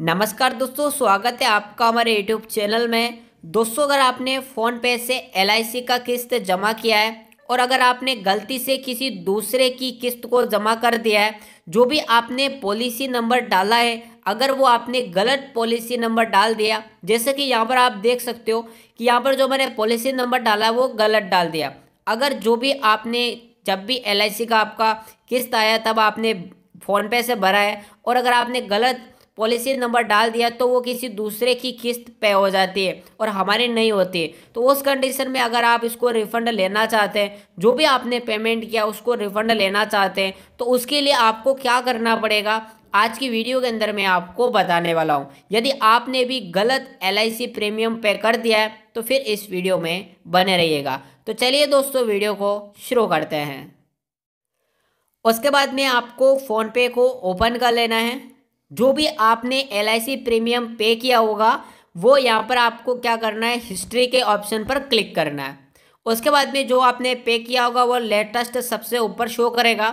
नमस्कार दोस्तों स्वागत है आपका हमारे यूट्यूब चैनल में दोस्तों अगर आपने फ़ोन पे से एल का किस्त जमा किया है और अगर आपने गलती से किसी दूसरे की किस्त को जमा कर दिया है जो भी आपने पॉलिसी नंबर डाला है अगर वो आपने गलत पॉलिसी नंबर डाल दिया जैसे कि यहाँ पर आप देख सकते हो कि यहाँ पर जो मैंने पॉलिसी नंबर डाला है वो गलत डाल दिया अगर जो भी आपने जब भी एल का आपका किस्त आया तब आपने फ़ोनपे से भरा है और अगर आपने गलत पॉलिसी नंबर डाल दिया तो वो किसी दूसरे की किस्त पे हो जाती है और हमारे नहीं होती तो उस कंडीशन में अगर आप इसको रिफंड लेना चाहते हैं जो भी आपने पेमेंट किया उसको रिफंड लेना चाहते हैं तो उसके लिए आपको क्या करना पड़ेगा आज की वीडियो के अंदर मैं आपको बताने वाला हूँ यदि आपने भी गलत एल प्रीमियम पे कर दिया है तो फिर इस वीडियो में बने रहिएगा तो चलिए दोस्तों वीडियो को शुरू करते हैं उसके बाद में आपको फ़ोनपे को ओपन कर लेना है जो भी आपने एल प्रीमियम पे किया होगा वो यहाँ पर आपको क्या करना है हिस्ट्री के ऑप्शन पर क्लिक करना है उसके बाद में जो आपने पे किया होगा वो लेटेस्ट सबसे ऊपर शो करेगा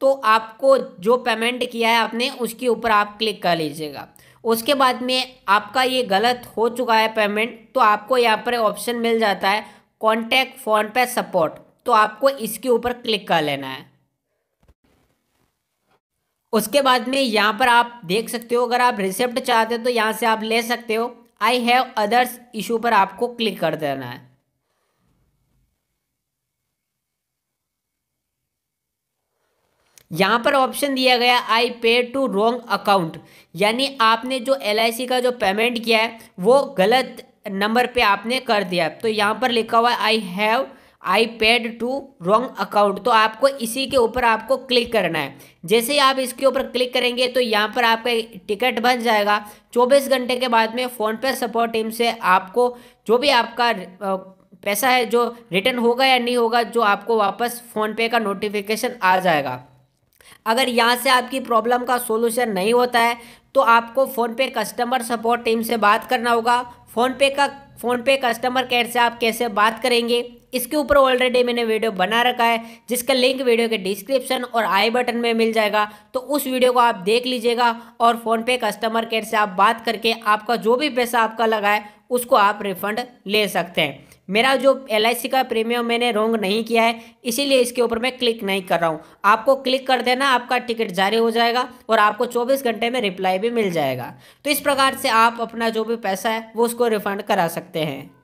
तो आपको जो पेमेंट किया है आपने उसके ऊपर आप क्लिक कर लीजिएगा उसके बाद में आपका ये गलत हो चुका है पेमेंट तो आपको यहाँ पर ऑप्शन मिल जाता है कॉन्टैक्ट फ़ोन पे सपोर्ट तो आपको इसके ऊपर क्लिक कर लेना है उसके बाद में यहाँ पर आप देख सकते हो अगर आप रिसिप्ट चाहते हो तो यहाँ से आप ले सकते हो आई हैव अदर्स इशू पर आपको क्लिक कर देना है यहाँ पर ऑप्शन दिया गया आई पे टू रोंग अकाउंट यानी आपने जो एल का जो पेमेंट किया है वो गलत नंबर पे आपने कर दिया तो यहाँ पर लिखा हुआ है I have I paid to wrong account तो आपको इसी के ऊपर आपको क्लिक करना है जैसे ही आप इसके ऊपर क्लिक करेंगे तो यहाँ पर आपका टिकट बन जाएगा 24 घंटे के बाद में फ़ोनपे सपोर्ट टीम से आपको जो भी आपका पैसा है जो रिटर्न होगा या नहीं होगा जो आपको वापस फ़ोनपे का नोटिफिकेशन आ जाएगा अगर यहाँ से आपकी प्रॉब्लम का सोल्यूशन नहीं होता है तो आपको फ़ोनपे कस्टमर सपोर्ट टीम से बात करना होगा फ़ोनपे का फ़ोनपे कस्टमर केयर से आप कैसे बात करेंगे इसके ऊपर ऑलरेडी मैंने वीडियो बना रखा है जिसका लिंक वीडियो के डिस्क्रिप्शन और आई बटन में मिल जाएगा तो उस वीडियो को आप देख लीजिएगा और फ़ोनपे कस्टमर केयर से आप बात करके आपका जो भी पैसा आपका लगा है उसको आप रिफंड ले सकते हैं मेरा जो एल का प्रीमियम मैंने रोंग नहीं किया है इसीलिए इसके ऊपर मैं क्लिक नहीं कर रहा हूँ आपको क्लिक कर देना आपका टिकट जारी हो जाएगा और आपको चौबीस घंटे में रिप्लाई भी मिल जाएगा तो इस प्रकार से आप अपना जो भी पैसा है वो उसको रिफंड करा सकते हैं